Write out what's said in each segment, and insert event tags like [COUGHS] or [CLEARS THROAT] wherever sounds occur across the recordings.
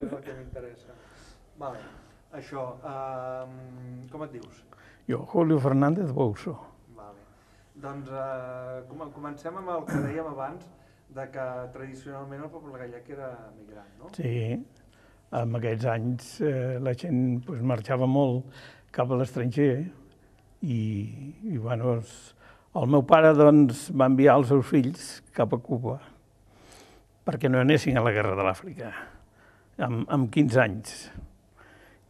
és el que m'interessa. Vale. Això, um, com et dius? Jo, Julio Fernández Bouso. Vale. Doncs uh, comencem amb el que dèiem abans, de que tradicionalment el poble gallec era migrant, no? Sí, en aquests anys eh, la gent pues, marxava molt cap a l'estranger i, i bueno, els, el meu pare doncs, va enviar els seus fills cap a Cuba perquè no anessin a la Guerra de l'Àfrica amb, amb 15 anys.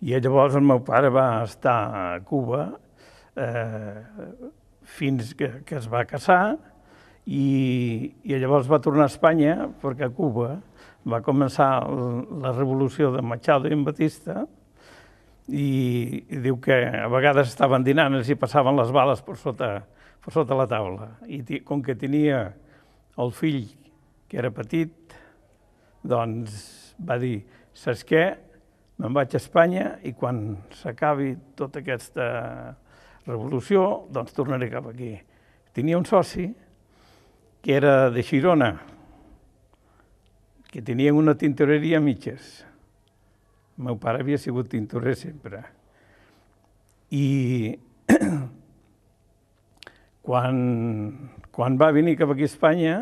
I llavors el meu pare va estar a Cuba eh, fins que, que es va casar i, i llavors va tornar a Espanya perquè a Cuba va començar la revolució de Machado i en Batista i, i diu que a vegades estaven dinant i passaven les bales per sota, per sota la taula. I com que tenia el fill que era petit, doncs va dir saps què? Me'n vaig a Espanya i quan s'acabi tota aquesta revolució, doncs tornaré cap aquí. Tenia un soci que era de Girona, que tenia una tintoreria a mitges. El meu pare havia sigut tintorer sempre. I [CLEARS THROAT] quan, quan va venir cap aquí a Espanya,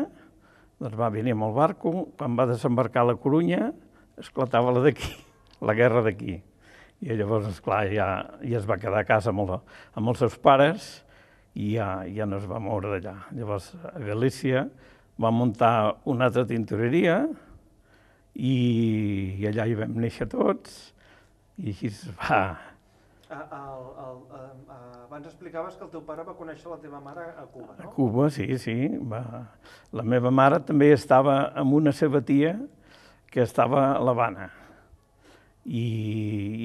doncs va venir amb el barco, quan va desembarcar a la Corunya, esclatava la d'aquí, la guerra d'aquí. I llavors, esclar, ja, ja es va quedar a casa amb, el, amb els seus pares i ja, ja no es va moure d'allà. Llavors, a Galícia va muntar una altra tintoreria i, i allà hi vam néixer tots i així es va, el, el, el, abans explicaves que el teu pare va conèixer la teva mare a Cuba, no? A Cuba, sí, sí. Va. La meva mare també estava amb una seva tia que estava a l'Havana. I,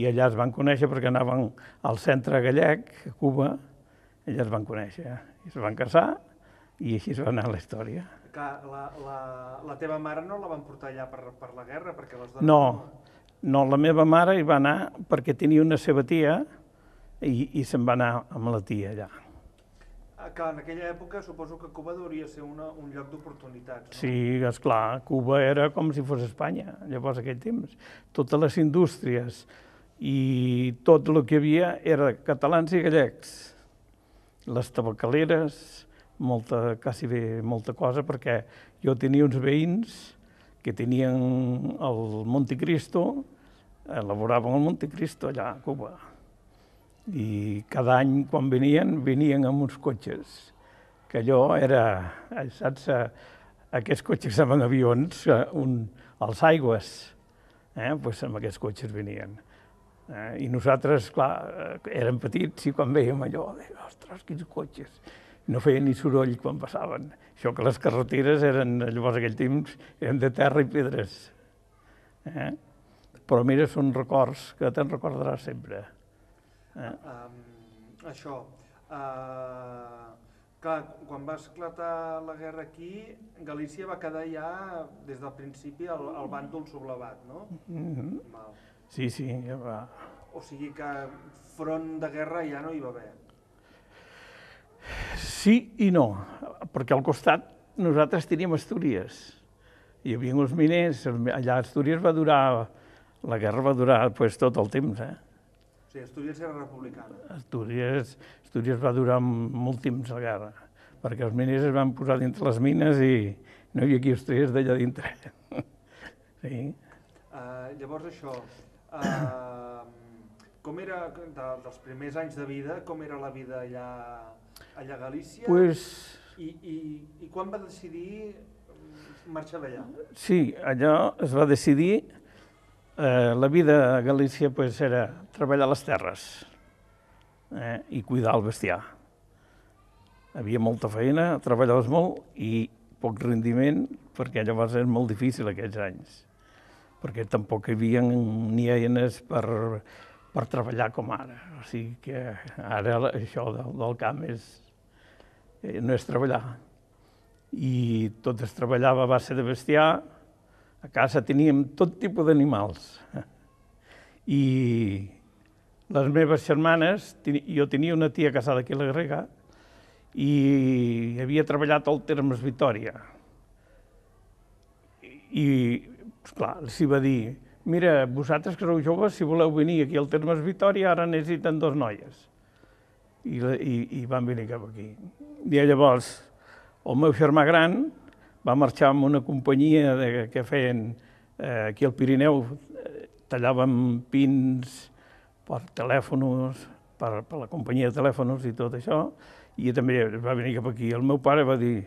I allà es van conèixer perquè anaven al centre gallec, a Cuba, allà es van conèixer. I es van casar i així es va anar la història. Que la, la, la teva mare no la van portar allà per, per la guerra? Perquè les No, no, la meva mare hi va anar perquè tenia una seva tia i, i se'n va anar amb la tia allà que ah, en aquella època suposo que Cuba devia ser una, un lloc d'oportunitats. No? Sí, és clar, Cuba era com si fos Espanya, llavors aquell temps. Totes les indústries i tot el que hi havia era catalans i gallecs. Les tabacaleres, molta, quasi bé molta cosa, perquè jo tenia uns veïns que tenien el Monticristo, elaboraven el Monticristo allà a Cuba i cada any quan venien, venien amb uns cotxes, que allò era, saps, eh, aquests cotxes amb avions, eh, un, els aigües, eh? pues amb aquests cotxes venien. Eh? I nosaltres, clar, eh, érem petits i quan veiem allò, ostres, quins cotxes, no feien ni soroll quan passaven. Això que les carreteres eren, llavors aquell temps, eren de terra i pedres. Eh? Però mira, són records que te'n recordaràs sempre. Eh? Um, això, uh, clar, quan va esclatar la guerra aquí, Galícia va quedar ja des del principi al, al bàndol sublevat, no? Mm -hmm. Sí, sí, ja va. O sigui que front de guerra ja no hi va haver. Sí i no, perquè al costat nosaltres teníem Astúries. Hi havia uns miners, allà a Astúries va durar, la guerra va durar pues, tot el temps, eh? sigui, Astúries era republicana. Astúries, Astúries va durar molt temps la guerra, perquè els miners es van posar dintre les mines i no hi havia qui els d'allà dintre. [LAUGHS] sí. Uh, llavors això, uh, com era, de, dels primers anys de vida, com era la vida allà, allà a Galícia? Pues... I, i, I quan va decidir marxar d'allà? Sí, allò es va decidir eh, la vida a Galícia pues, era treballar les terres eh, i cuidar el bestiar. Havia molta feina, treballaves molt i poc rendiment, perquè va ser molt difícil aquests anys, perquè tampoc hi havia ni eines per, per treballar com ara. O sigui que ara això del, del camp és, eh, no és treballar. I tot es treballava a base de bestiar, a casa teníem tot tipus d'animals. I les meves germanes, jo tenia una tia casada aquí a la Grega i havia treballat al Termes Vitoria. I, esclar, s'hi va dir, mira, vosaltres que sou joves, si voleu venir aquí al Termes Vitoria, ara necessiten dos noies. I, i, i van venir cap aquí. I llavors, el meu germà gran, va marxar amb una companyia de, que feien eh, aquí al Pirineu, tallàvem pins per telèfonos, per, per la companyia de telèfonos i tot això, i també va venir cap aquí. El meu pare va dir,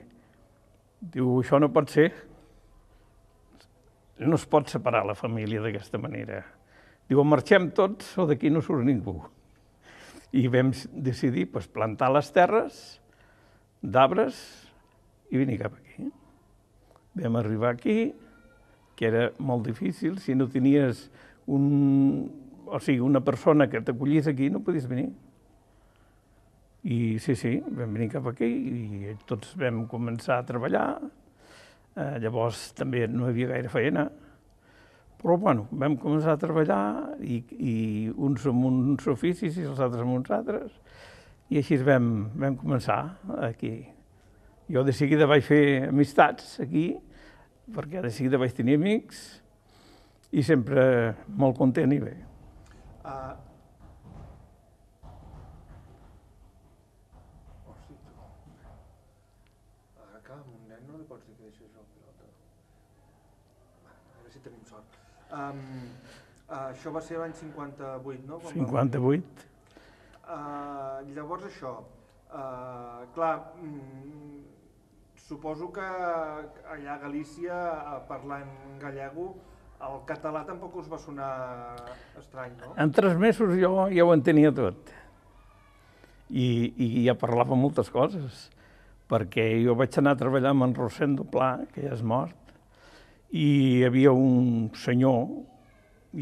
diu, això no pot ser, no es pot separar la família d'aquesta manera. Diu, marxem tots o d'aquí no surt ningú. I vam decidir pues, plantar les terres d'arbres i venir cap aquí. Vam arribar aquí, que era molt difícil, si no tenies un, o sigui, una persona que t'acollís aquí no podies venir. I sí, sí, vam venir cap aquí i tots vam començar a treballar. Eh, llavors també no hi havia gaire feina. Però bueno, vam començar a treballar i, i uns amb uns oficis i els altres amb uns altres. I així vam, vam començar aquí. Jo de seguida vaig fer amistats aquí, perquè de seguida vaig tenir amics i sempre molt content i bé. Uh, Um, uh, això va ser l'any 58, no? Quan 58. Uh, ah, llavors això, uh, clar, mm, Suposo que allà a Galícia, parlant gallego, el català tampoc us va sonar estrany, no? En tres mesos jo ja ho entenia tot. I, i ja parlava moltes coses, perquè jo vaig anar a treballar amb en Rosendo Pla, que ja és mort, i hi havia un senyor,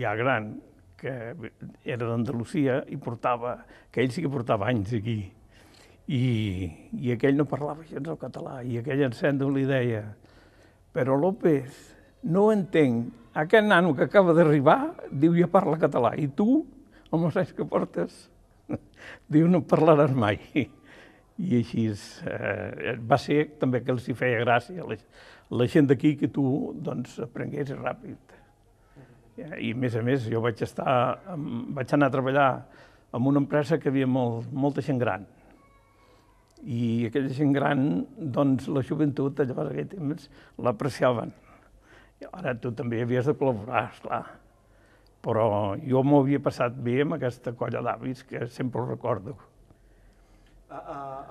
ja gran, que era d'Andalusia i portava, que ell sí que portava anys aquí, i, i aquell no parlava gens el català, i aquell encèndol li deia, però López, no entenc, aquest nano que acaba d'arribar, diu, ja parla català, i tu, amb saps que portes, [LAUGHS] diu, no parlaràs mai. I així eh, va ser també que els hi feia gràcia, la, la gent d'aquí, que tu doncs, aprengués ràpid. I a més a més, jo vaig, estar, vaig anar a treballar en una empresa que havia molt, molta gent gran, i aquella gent gran, doncs la joventut, llavors aquell temps, l'apreciaven. Ara tu també havies de col·laborar, esclar. Però jo m'ho havia passat bé amb aquesta colla d'avis, que sempre ho recordo. A,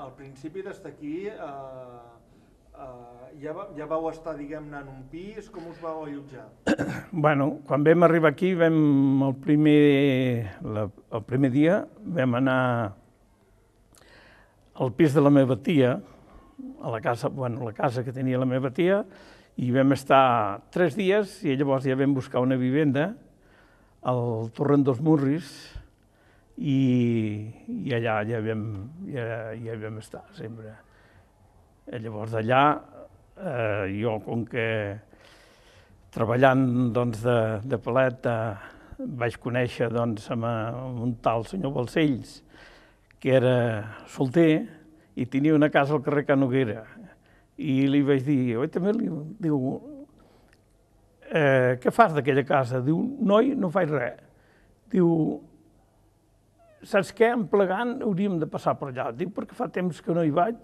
al principi d'estar aquí, a, eh, a, eh, ja, ja vau estar, diguem-ne, en un pis? Com us vau allotjar? [COUGHS] bueno, quan vam arribar aquí, vam, el, primer, la, el primer dia vam anar al pis de la meva tia, a la casa, bueno, la casa que tenia la meva tia, i vam estar tres dies i llavors ja vam buscar una vivenda al Torrent dels Murris i, i allà ja vam, ja, ja vam estar sempre. I eh, llavors d'allà eh, jo com que treballant doncs, de, de palet vaig conèixer doncs, amb eh, un tal senyor Balcells, que era solter i tenia una casa al carrer Canoguera. I li vaig dir, oi, també li diu, eh, què fas d'aquella casa? Diu, noi, no faig res. Diu, saps què? En plegant hauríem de passar per allà. Diu, perquè fa temps que no hi vaig.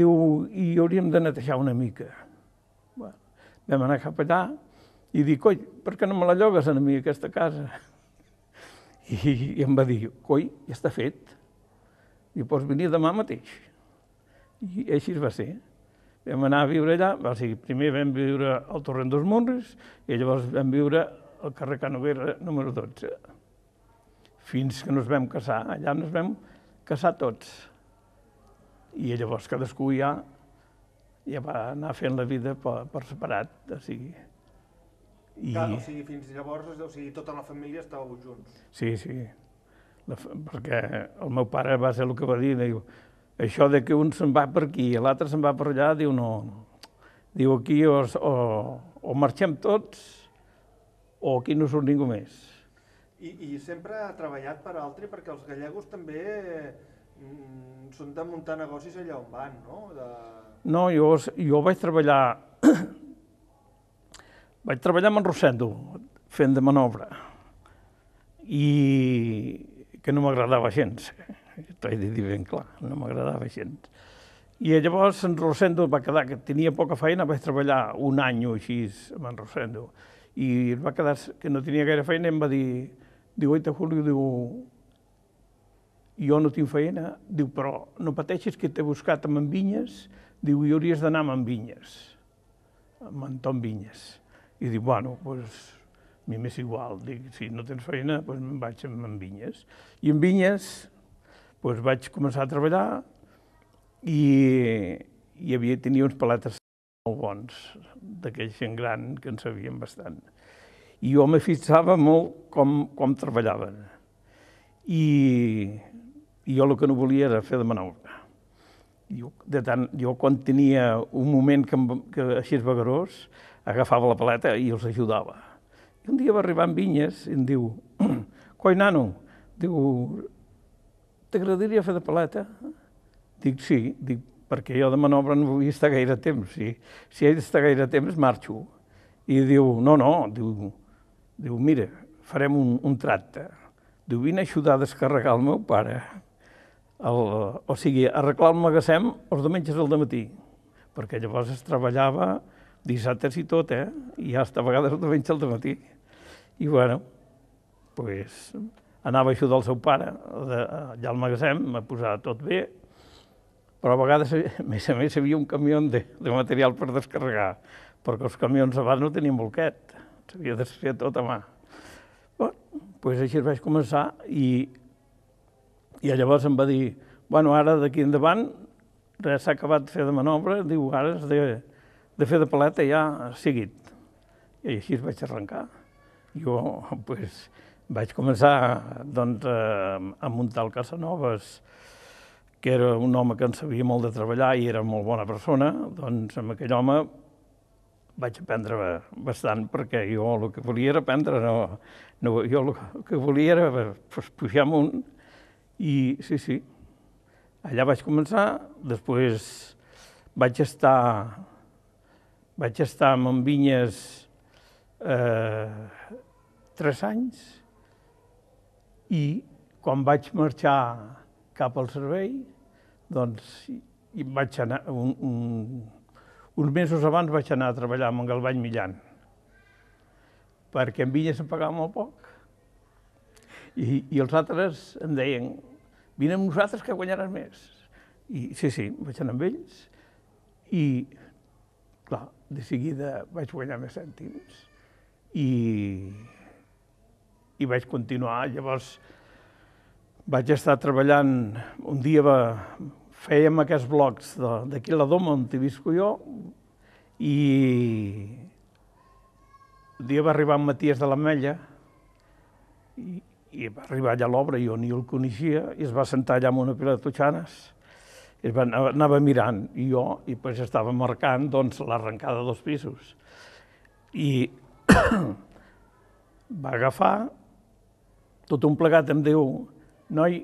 Diu, i hauríem de netejar una mica. Bueno, vam anar cap allà i dic, coi, per què no me la llogues a mi aquesta casa? [LAUGHS] I, i em va dir, coi, ja està fet i pots venir demà mateix. I així va ser. Vam anar a viure allà, va sigui, primer vam viure al Torrent dels Monres i llavors vam viure al carrer Canovera número 12. Fins que ens vam casar, allà ens vam casar tots. I llavors cadascú ja, ja va anar fent la vida per, per separat, o sigui... I... Clar, o sigui, fins llavors, o sigui, tota la família estàveu junts. Sí, sí perquè el meu pare va ser el que va dir, diu, això de que un se'n va per aquí i l'altre se'n va per allà, diu, no, diu, aquí o, o, o marxem tots o aquí no surt ningú més. I, i sempre ha treballat per altri, perquè els gallegos també mm, són de muntar negocis allà on van, no? De... No, jo, jo vaig treballar... [CLEARS THROAT] vaig treballar amb en Rosendo, fent de manobra. I que no m'agradava gens. T'ho he de dir ben clar, no m'agradava gens. I llavors en Rosendo va quedar, que tenia poca feina, vaig treballar un any o així amb en Rosendo, i va quedar que no tenia gaire feina em va dir, diu, oi, Julio, diu, jo no tinc feina, diu, però no pateixis que t'he buscat amb en Vinyes, diu, i hauries d'anar amb en Vinyes, amb Tom Vinyes. I diu, bueno, doncs pues, a mi m'és igual, dic, si no tens feina, doncs me'n vaig amb vinyes. I en vinyes doncs vaig començar a treballar i, i havia, tenia uns paletes molt bons, d'aquell gent gran que en sabien bastant. I jo me fixava molt com, com treballaven. I, I jo el que no volia era fer de manobra. Jo, de tant, jo quan tenia un moment que, que així és vagarós, agafava la paleta i els ajudava i un dia va arribar amb vinyes i em diu, coi nano, diu, t'agradaria fer de paleta? Dic, sí, dic, perquè jo de manobra no vull estar gaire temps. Si, si he d'estar gaire temps, marxo. I diu, no, no, diu, diu mira, farem un, un tracte. Diu, vine a ajudar a descarregar el meu pare. El, o sigui, arreglar el magatzem els diumenges al matí, perquè llavors es treballava dissabtes i tot, eh? I hasta a vegades el diumenge al matí. I bueno, pues, anava a ajudar el seu pare de, allà al magatzem a posar tot bé, però a vegades, a més a més, hi havia un camió de, de material per descarregar, perquè els camions abans no tenien bolquet, s'havia de fer tot a mà. Bueno, pues així vaig començar i, i llavors em va dir, bueno, ara d'aquí endavant res s'ha acabat de fer de manobra, diu, ara has de, de fer de paleta ja, seguit. I així vaig arrencar. Jo pues, vaig començar doncs, a, a muntar el Casanovas, que era un home que en sabia molt de treballar i era molt bona persona, doncs amb aquell home vaig aprendre bastant, perquè jo el que volia era aprendre, no, no, jo el que volia era pues, pujar amunt, i sí, sí, allà vaig començar, després vaig estar, vaig estar amb en Vinyes eh, tres anys i quan vaig marxar cap al servei, doncs i vaig anar, un, un, uns mesos abans vaig anar a treballar amb en Galvany Millan, perquè en Vinyes em pagava molt poc. I, I els altres em deien, vine amb nosaltres que guanyaràs més. I sí, sí, vaig anar amb ells i, clar, de seguida vaig guanyar més cèntims i i vaig continuar. Llavors vaig estar treballant, un dia va, fèiem aquests blocs d'aquí a la Doma on hi visco jo i un dia va arribar en Maties de l'Ametlla i, i va arribar allà a l'obra, jo ni el coneixia, i es va sentar allà amb una pila de totxanes, i es va, anava mirant, i jo, i pues, estava marcant doncs, l'arrencada dels pisos. I [COUGHS] va agafar tot un plegat em diu, noi,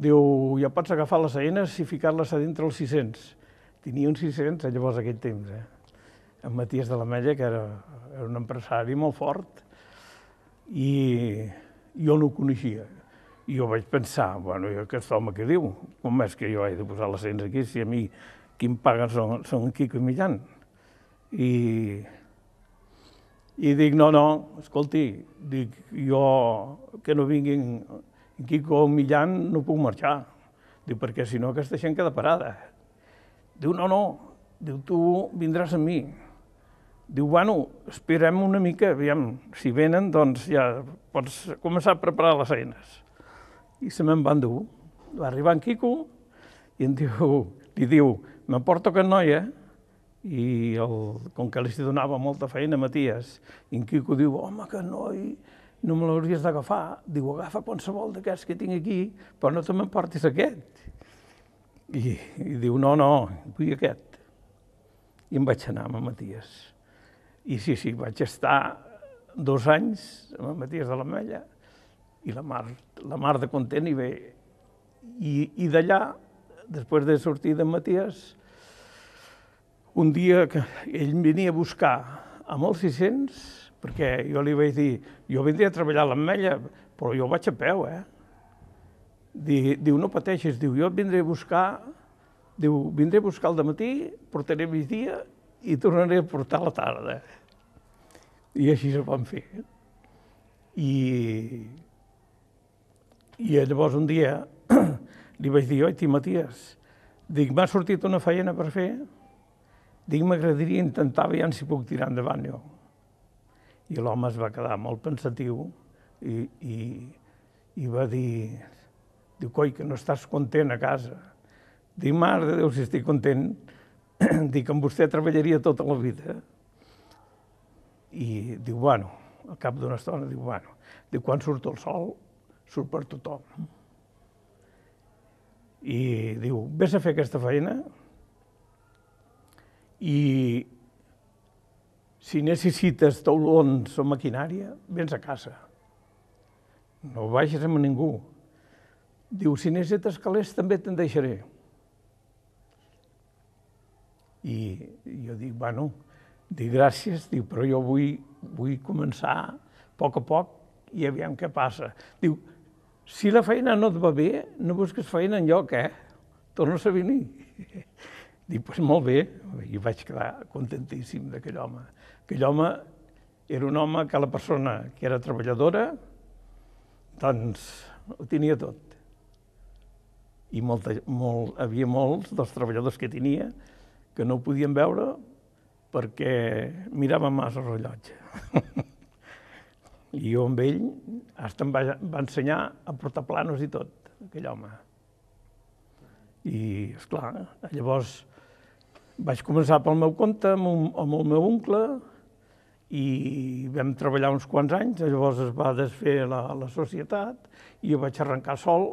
diu, ja pots agafar les eines i ficar-les a dintre els 600. Tenia uns 600 eh, llavors aquell temps, eh? En Maties de la Mella, que era, era un empresari molt fort, i jo no ho coneixia. I jo vaig pensar, bueno, i aquest home què diu? Com és que jo he de posar les eines aquí si a mi qui em paga són, són Quico i Millan? I i dic, no, no, escolti, dic, jo que no vinguin Quico Millán no puc marxar. Diu, perquè si no aquesta gent queda parada. Diu, no, no, diu, tu vindràs amb mi. Diu, bueno, esperem una mica, aviam, si venen, doncs ja pots començar a preparar les eines. I se me'n van dur. Va arribar en Quico i em diu, li diu, porto aquest noi, eh? i el, com que li donava molta feina a Maties, i en Quico diu, home, que no, i no me l'hauries d'agafar. Diu, agafa qualsevol d'aquests que tinc aquí, però no te m'emportis aquest. I, I diu, no, no, vull aquest. I em vaig anar amb Maties. I sí, sí, vaig estar dos anys amb Maties de la Mella i la mar, la mar de content i bé. I, i d'allà, després de sortir de Maties, un dia que ell venia a buscar a molts 600, perquè jo li vaig dir, jo vindria a treballar a l'Ametlla, però jo vaig a peu, eh? Diu, no pateixis, diu, jo et vindré a buscar, diu, vindré a buscar al matí, portaré migdia i tornaré a portar la tarda. I així es van fer. I, i llavors un dia [CLEARS THROAT] li vaig dir, oi, Matías, dic, m'ha sortit una feina per fer, Dic, m'agradaria intentar veure si puc tirar endavant jo. I l'home es va quedar molt pensatiu i, i, i va dir, diu, coi, que no estàs content a casa. Dic, mare de Déu, si estic content, [CLEARS THROAT] dic, amb vostè treballaria tota la vida. I diu, bueno, al cap d'una estona, diu, bueno, diu, quan surt el sol, surt per tothom. I diu, vés a fer aquesta feina, i si necessites taulons o maquinària, vens a casa. No baixes amb ningú. Diu, si necessites calés, també te'n deixaré. I jo dic, bueno, dic gràcies, diu, però jo vull, vull començar a poc a poc i aviam què passa. Diu, si la feina no et va bé, no busques feina enlloc, eh? Tornes a venir. [LAUGHS] Dic, doncs pues molt bé, i vaig quedar contentíssim d'aquell home. Aquell home era un home que la persona que era treballadora, doncs ho tenia tot. I molta, molt, havia molts dels treballadors que tenia que no ho podien veure perquè mirava massa el rellotge. [LAUGHS] I jo amb ell hasta em va, va ensenyar a portar planos i tot, aquell home. I, és clar, llavors, vaig començar pel meu compte amb, un, amb el meu oncle i vam treballar uns quants anys, llavors es va desfer la, la societat i jo vaig arrencar sol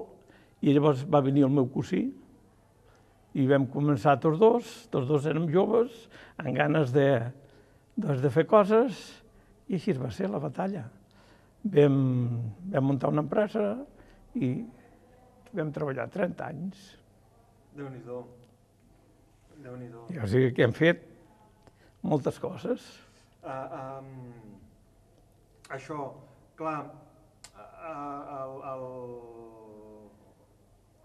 i llavors va venir el meu cosí i vam començar tots dos, tots dos érem joves, amb ganes de, doncs, de fer coses i així va ser la batalla. Vam, vam muntar una empresa i vam treballar 30 anys. déu nhi o sigui que hem fet moltes coses. Uh, um, això, clar, uh, el, el,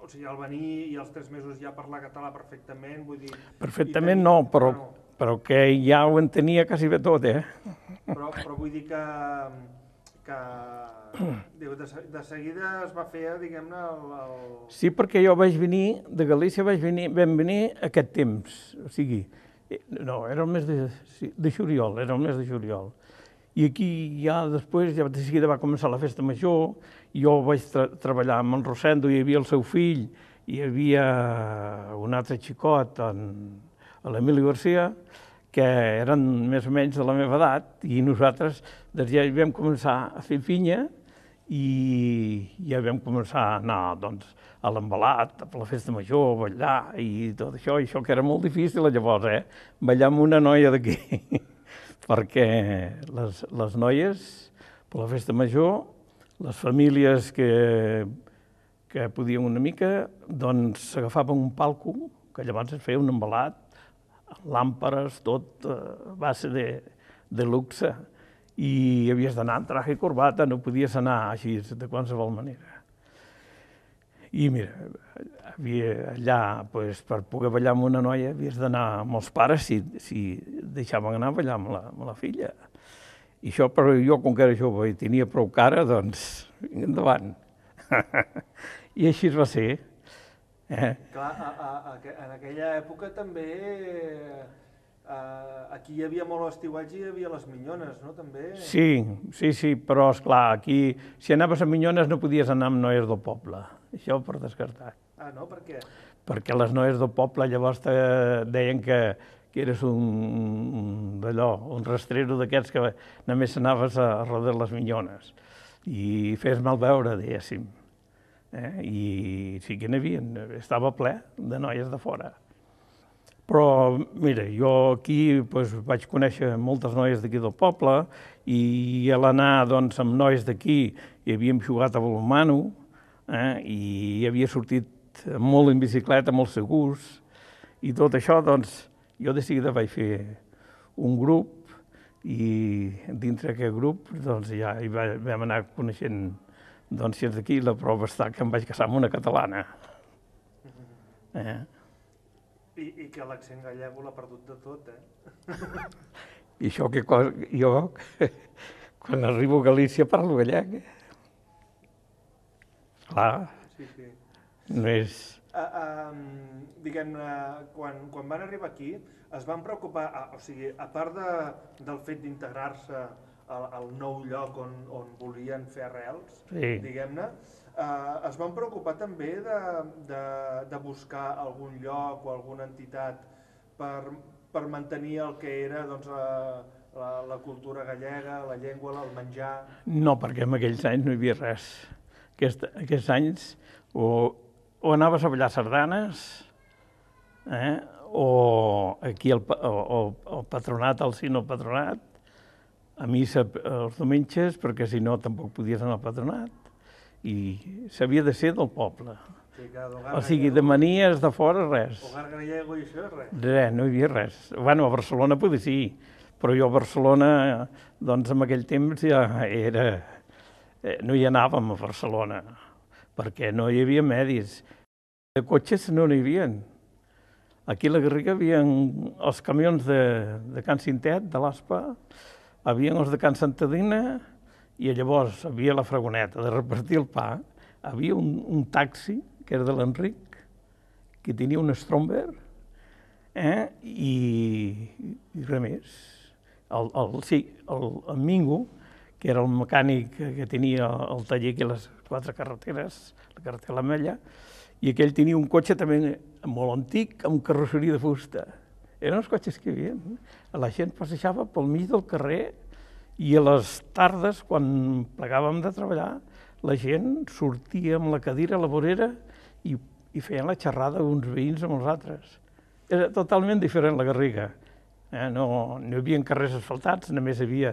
o sigui, el venir i els tres mesos ja parlar català perfectament, vull dir... Perfectament tenir... no, però, no, però que ja ho entenia quasi bé tot, eh? Però, però vull dir que que [CLEARS THROAT] diu, de, de seguida es va fer, diguem-ne, el, el... Sí, perquè jo vaig venir, de Galícia vaig venir, vam venir aquest temps, o sigui, eh, no, era el mes de, de juliol, era el mes de juliol. I aquí ja després, ja de seguida va començar la festa major, jo vaig tra treballar amb en Rosendo, hi havia el seu fill, hi havia un altre xicot, en l'Emili Garcia, que eren més o menys de la meva edat i nosaltres des ja vam començar a fer pinya i ja vam començar a anar doncs, a l'embalat, a la festa major, a ballar i tot això, i això que era molt difícil llavors, eh? ballar amb una noia d'aquí, [LAUGHS] perquè les, les noies per la festa major, les famílies que, que podien una mica, doncs s'agafaven un palco, que llavors es feia un embalat làmperes, tot eh, va ser de, de luxe i havies d'anar en traje i corbata, no podies anar així de qualsevol manera. I mira, havia allà, pues, per poder ballar amb una noia, havies d'anar amb els pares si, si deixaven anar a ballar amb la, amb la filla. I això, però jo, com que era jove i tenia prou cara, doncs, endavant. [LAUGHS] I així va ser. Eh? Clar, a, a, a, en aquella època també eh, eh, aquí hi havia molt estiuatge i hi havia les minyones, no? També... Sí, sí, sí, però és clar, aquí si anaves a minyones no podies anar amb noies del poble, això per descartar. Ah, no? Per què? Perquè les noies del poble llavors te eh, deien que, que eres un, un d'allò, un rastrero d'aquests que només anaves a, a les minyones i fes mal veure, diguéssim eh? i sí que n'hi havia, estava ple de noies de fora. Però, mira, jo aquí doncs, vaig conèixer moltes noies d'aquí del poble i a l'anar doncs, amb nois d'aquí hi havíem jugat a volumano eh? i havia sortit molt en bicicleta, molt segurs, i tot això, doncs, jo de seguida vaig fer un grup i dintre d'aquest grup doncs, ja hi vam anar coneixent doncs si és d'aquí, la prova està que em vaig casar amb una catalana. Eh? I, I que l'accent gallego l'ha perdut de tot, eh? [LAUGHS] I això que quan, jo, [LAUGHS] quan arribo a Galícia, parlo gallec. Eh? Clar, sí, sí. no és... Uh, ah, uh, ehm, diguem quan, quan van arribar aquí, es van preocupar, uh, o sigui, a part de, del fet d'integrar-se el, el nou lloc on, on volien fer arrels, sí. diguem-ne, eh, es van preocupar també de, de, de buscar algun lloc o alguna entitat per, per mantenir el que era doncs, la, la, la cultura gallega, la llengua, el menjar... No, perquè en aquells anys no hi havia res. Aquest, aquests anys o, o anaves a ballar sardanes, eh? o aquí el, o, o, el patronat, el sino patronat, a missa els diumenges perquè si no tampoc podies anar al patronat i s'havia de ser del poble. o sigui, de manies de fora, res. i això, res? Res, no hi havia res. Bueno, a Barcelona potser sí, però jo a Barcelona, doncs, en aquell temps ja era... Eh, no hi anàvem a Barcelona, perquè no hi havia medis. De cotxes no n'hi havia. Aquí a la Garriga hi havia els camions de, de Can Cintet, de l'ASPA, havien els de Can Santadina i llavors havia la fragoneta de repartir el pa, havia un, un taxi, que era de l'Enric, que tenia un Stromberg, eh? I, i res més. El, el, sí, el, el Mingo, que era el mecànic que tenia el taller aquí a les quatre carreteres, la carretera Lamella, i aquell tenia un cotxe també molt antic, amb carrosseria de fusta eren els cotxes que hi havia. Eh? La gent passejava pel mig del carrer i a les tardes, quan plegàvem de treballar, la gent sortia amb la cadira a la vorera i, i feien la xerrada uns veïns amb els altres. Era totalment diferent la Garriga. Eh, no, no hi havia carrers asfaltats, només havia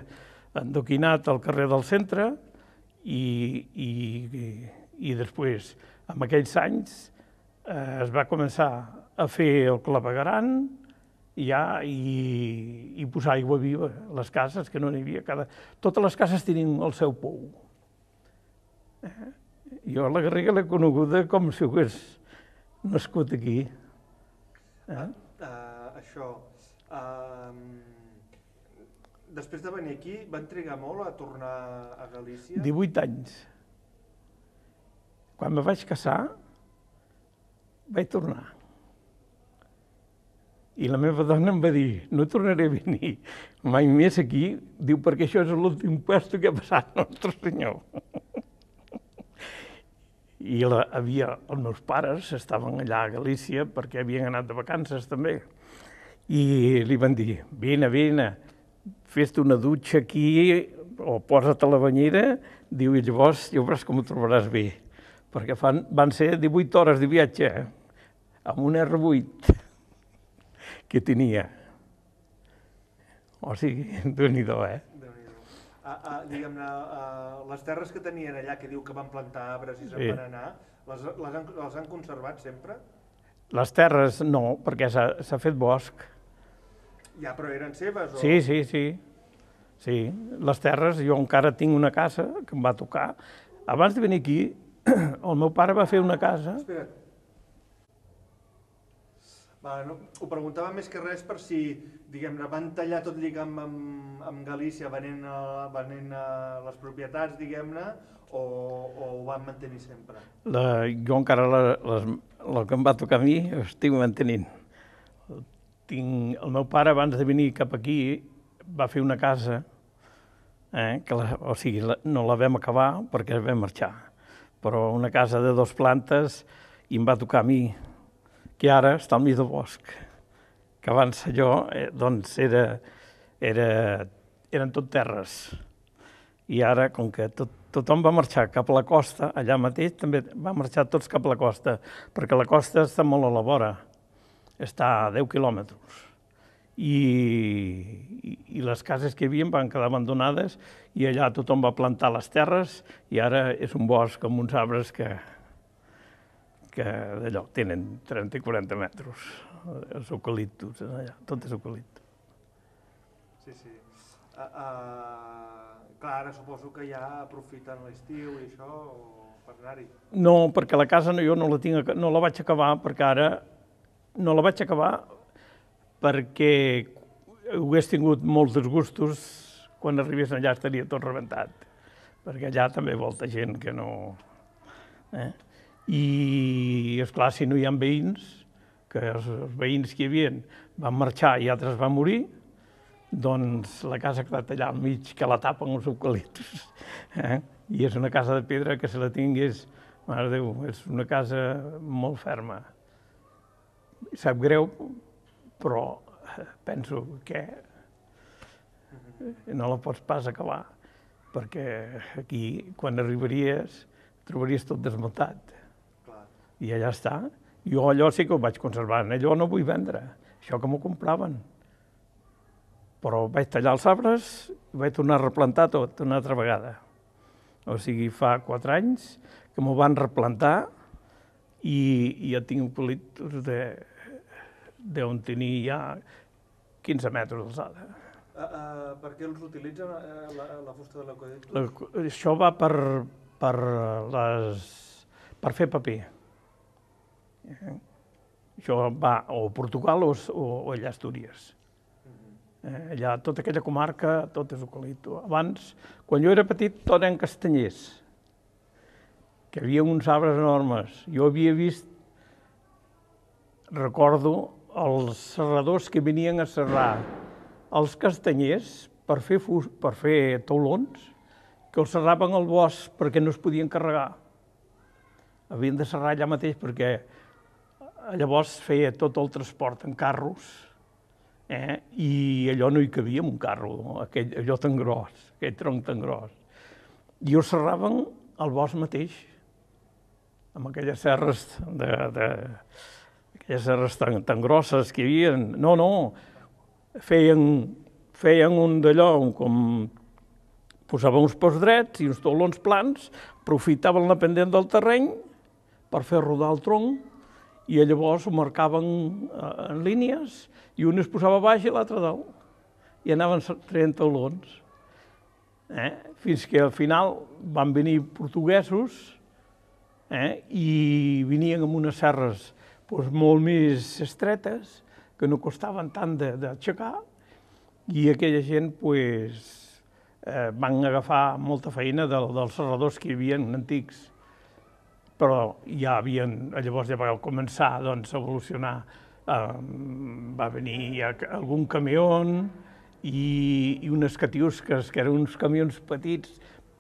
endoquinat el carrer del centre i, i, i, i després, amb aquells anys, eh, es va començar a fer el clavegaran, ja i, i posar aigua viva a les cases, que no n'hi havia. Cada... Totes les cases tenien el seu pou. Eh? Jo la Garriga l'he coneguda com si ho hagués nascut aquí. Eh? Uh, uh, això... Uh, després de venir aquí, van trigar molt a tornar a Galícia? 18 anys. Quan me vaig casar, vaig tornar. I la meva dona em va dir, no tornaré a venir mai més aquí, diu, perquè això és l'últim puesto que ha passat Nostre Senyor. I la, havia, els meus pares estaven allà a Galícia perquè havien anat de vacances també. I li van dir, vine, vine, fes-te una dutxa aquí o posa't a la banyera, diu, i llavors ja veuràs com ho trobaràs bé. Perquè fan, van ser 18 hores de viatge, eh? amb un R8 que tenia. O sigui, [LAUGHS] déu nhi eh? diguem-ne, les terres que tenien allà, que diu que van plantar arbres i se'n sí. van anar, les, les, han, les han conservat sempre? Les terres no, perquè s'ha fet bosc. Ja, però eren seves? O... Sí, sí, sí. Sí, les terres, jo encara tinc una casa que em va tocar. Abans de venir aquí, [CLEARS THROAT] el meu pare va fer una casa... Espera't, va, no, ho preguntava més que res per si, diguem-ne, van tallar tot lligam amb, amb Galícia venent a, venent a les propietats, diguem-ne, o, o ho van mantenir sempre? La, jo encara la, les, el que em va tocar a mi ho estic mantenint. Tinc, el meu pare, abans de venir cap aquí, va fer una casa, eh, que la, o sigui, la, no la vam acabar perquè vam marxar, però una casa de dues plantes i em va tocar a mi que ara està al mig del bosc, que abans allò eh, doncs era, era, eren tot terres. I ara, com que tot, tothom va marxar cap a la costa, allà mateix també va marxar tots cap a la costa, perquè la costa està molt a la vora, està a 10 quilòmetres. I, i, i les cases que hi havia van quedar abandonades i allà tothom va plantar les terres i ara és un bosc amb uns arbres que, que d'allò tenen 30 i 40 metres. Els eucaliptus, allà, tot és eucalipt. Sí, sí. Uh, uh, clar, ara suposo que ja aprofiten l'estiu i això o per anar-hi. No, perquè la casa no, jo no la, tinc, no la vaig acabar perquè ara no la vaig acabar perquè hagués tingut molts desgustos quan arribés allà estaria tot rebentat, perquè allà també volta gent que no... Eh? I, és clar si no hi ha veïns, que els, els veïns que hi havia van marxar i altres van morir, doncs la casa ha quedat allà al mig, que la tapen els eucaliptus. [LAUGHS] Eh? I és una casa de pedra que se la tingués, mare Déu, és una casa molt ferma. Sap greu, però eh, penso que no la pots pas acabar, perquè aquí, quan arribaries, trobaries tot desmuntat. I allà està. Jo allò sí que ho vaig conservar, allò no vull vendre, això que m'ho compraven. Però vaig tallar els arbres i vaig tornar a replantar tot una altra vegada. O sigui, fa quatre anys que m'ho van replantar i, i ja tinc polítics de d'on tenir ja 15 metres d'alçada. Uh, uh, per què els utilitzen, uh, la, la fusta de l'eucalipto? Això va per, per, les, per fer paper. Eh? Això va o a Portugal o, o, o allà a Astúries. Mm-hmm. Eh, allà, tota aquella comarca, tot és eucalipto. Abans, quan jo era petit, tot eren castanyers, que hi havia uns arbres enormes. Jo havia vist, recordo, els serradors que venien a serrar els castanyers per fer, fus, per fer taulons, que els serraven al bosc perquè no es podien carregar. Havien de serrar allà mateix perquè llavors feia tot el transport en carros, eh? i allò no hi cabia en un carro, aquell, allò tan gros, aquell tronc tan gros. I ho serraven al bosc mateix, amb aquelles serres, de, de, aquelles serres tan, tan grosses que hi havia. No, no, feien, feien un d'allò, com posaven uns peus drets i uns taulons plans, aprofitaven la pendent del terreny per fer rodar el tronc i llavors ho marcaven eh, en línies i un es posava baix i l'altre dalt i anaven traient taulons. Eh? Fins que al final van venir portuguesos eh? i venien amb unes serres doncs, molt més estretes que no costaven tant d'aixecar i aquella gent doncs, eh, van agafar molta feina del, dels serradors que hi havia antics però ja havien, llavors ja va començar doncs, a evolucionar, eh, va venir ja algun camió i, i unes catiusques, que eren uns camions petits,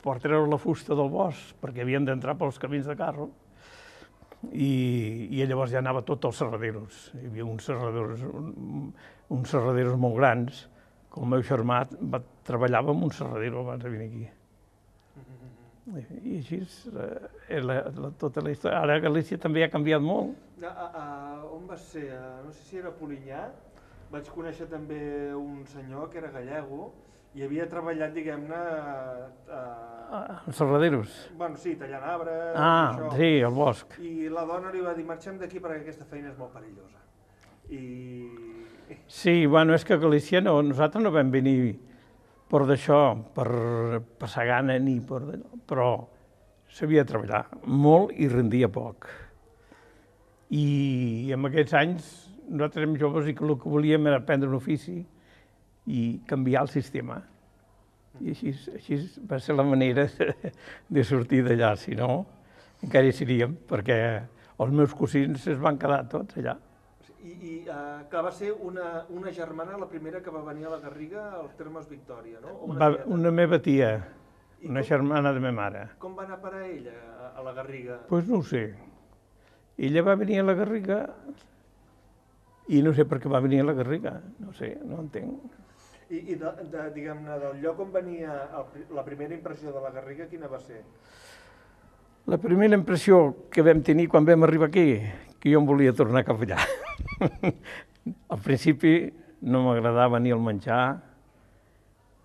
per treure la fusta del bosc, perquè havien d'entrar pels camins de carro, i, i llavors ja anava tot als serraderos. Hi havia uns serraderos, un, uns serraderos molt grans, que el meu germà va, treballava en un serradero abans de venir aquí. I així eh, és la, la, tota la història. Ara Galícia també ha canviat molt. A, a, on va ser? No sé si era Polinyà. Vaig conèixer també un senyor que era gallego i havia treballat, diguem-ne... A... En serraderos. Bueno, sí, tallant arbres... Ah, això. sí, al bosc. I la dona li va dir, marxem d'aquí perquè aquesta feina és molt perillosa. I... Sí, bueno, és que a Galícia no, nosaltres no vam venir per d'això, per passar gana ni per d'allò, però sabia treballar molt i rendia poc. I en aquests anys nosaltres érem joves i que el que volíem era aprendre un ofici i canviar el sistema. I així, així va ser la manera de, [LAUGHS] de sortir d'allà, si no encara hi seríem, perquè els meus cosins es van quedar tots allà i, i uh, que va ser una, una germana, la primera que va venir a la Garriga, als termes Victòria, no? una, va, una meva tia, I una com, germana de ma mare. Com va anar per a ella, a, a la Garriga? Doncs pues no ho sé. Ella va venir a la Garriga i no sé per què va venir a la Garriga, no sé, no entenc. I, i de, de, diguem-ne, del lloc on venia el, la primera impressió de la Garriga, quina va ser? La primera impressió que vam tenir quan vam arribar aquí, que jo em volia tornar cap allà. [LAUGHS] Al principi no m'agradava ni el menjar,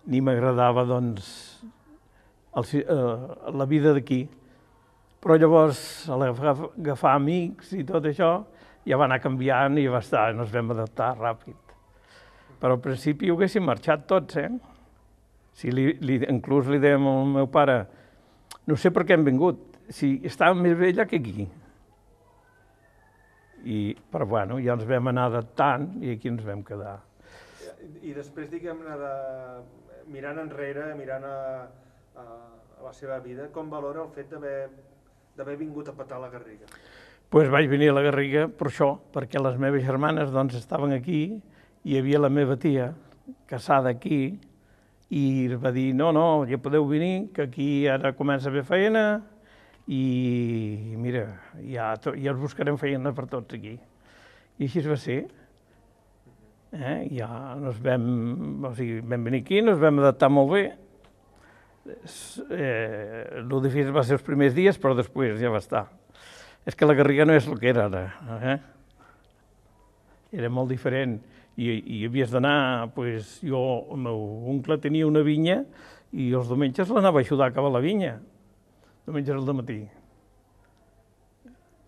ni m'agradava, doncs, el, eh, la vida d'aquí. Però llavors, a agafar, agafar amics i tot això, ja va anar canviant i va estar, ens vam adaptar ràpid. Però al principi ho haguéssim marxat tots, eh? Si li, li, inclús li dèiem al meu pare, no sé per què hem vingut, si estava més vella que aquí. I, però bueno, ja ens vam anar adaptant i aquí ens vam quedar. I després, diguem-ne, de... mirant enrere, mirant a, a, a la seva vida, com valora el fet d'haver vingut a petar la Garriga? pues vaig venir a la Garriga per això, perquè les meves germanes doncs, estaven aquí, i hi havia la meva tia, casada aquí, i va dir, no, no, ja podeu venir, que aquí ara comença a fer feina, i mira, ja, to, ja els buscarem feina per tots aquí. I així va ser. Eh? Ja ens vam, o sigui, vam venir aquí, ens vam adaptar molt bé. Eh, el difícil va ser els primers dies, però després ja va estar. És que la Garriga no és el que era ara. Eh? Era molt diferent i, i havies d'anar, pues, jo, el meu oncle tenia una vinya i els diumenges l'anava a ajudar a acabar la vinya menjar al matí.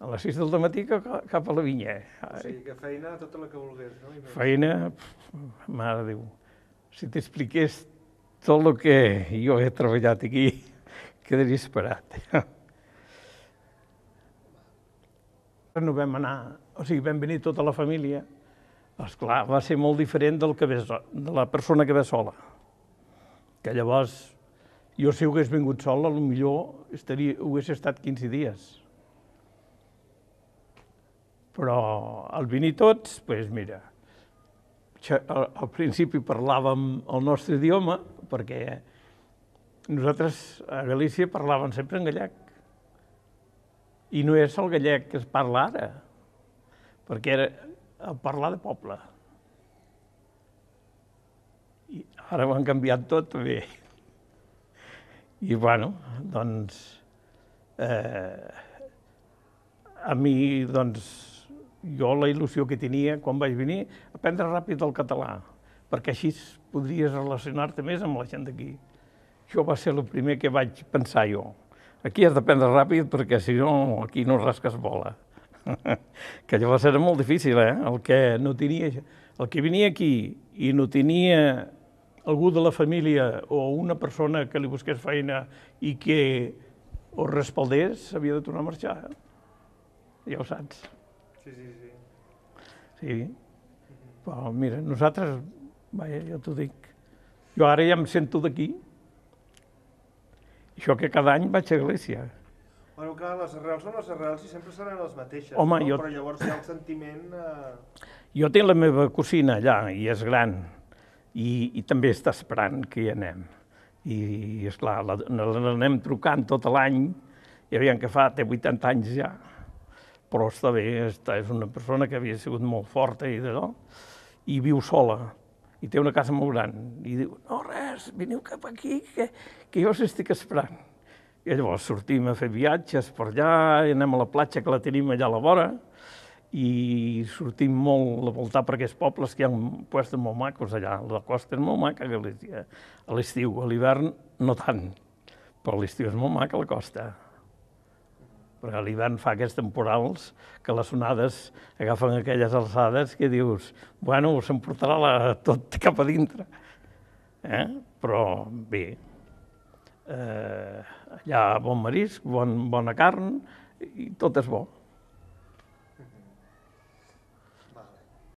A les 6 del matí cap a la vinya. O eh? sigui, que feina tota la que vulgués, no? Feina, pff, mare Déu, si t'expliqués tot el que jo he treballat aquí, [LAUGHS] quedaria esperat. [LAUGHS] No vam anar, o sigui, vam venir tota la família. és clar, va ser molt diferent del que ve, de la persona que ve sola. Que llavors, jo si ho hagués vingut sola, millor estaria, ho hagués estat 15 dies. Però al venir tots, doncs pues mira, al principi parlàvem el nostre idioma, perquè nosaltres a Galícia parlàvem sempre en gallec. I no és el gallec que es parla ara, perquè era el parlar de poble. I ara ho han canviat tot, també. I, bueno, doncs, eh, a mi, doncs, jo la il·lusió que tenia quan vaig venir, aprendre ràpid el català, perquè així podries relacionar-te més amb la gent d'aquí. Això va ser el primer que vaig pensar jo. Aquí has d'aprendre ràpid perquè si no, aquí no rasques bola. [LAUGHS] que llavors era molt difícil, eh? El que no tenia... El que venia aquí i no tenia algú de la família o una persona que li busqués feina i que ho respaldés, havia de tornar a marxar. Eh? Ja ho saps. Sí, sí, sí. Sí. Però mira, nosaltres, vaja, ja t'ho dic, jo ara ja em sento d'aquí. Això que cada any vaig a Galícia. Bueno, clar, les arrels són les arrels i sempre seran les mateixes, Home, no? jo... però llavors hi ha el sentiment... Eh... Jo tinc la meva cosina allà i és gran, i, i també està esperant que hi anem. I, és clar, l'anem trucant tot l'any, i aviam que fa, té 80 anys ja, però està bé, està, és una persona que havia sigut molt forta i d'allò, i viu sola, i té una casa molt gran, i diu, no, res, veniu cap aquí, que, que jo us estic esperant. I llavors sortim a fer viatges per allà, anem a la platja que la tenim allà a la vora, i sortim molt a voltar per aquests pobles, que hi ha un puestos molt macos allà. La costa és molt maca a l'estiu, a l'hivern no tant, però a l'estiu és molt maca la costa. Perquè a l'hivern fa aquests temporals que les onades agafen aquelles alçades que dius, bueno, s'emportarà tot cap a dintre. Eh? Però bé, eh, allà bon marisc, bon, bona carn i tot és bo.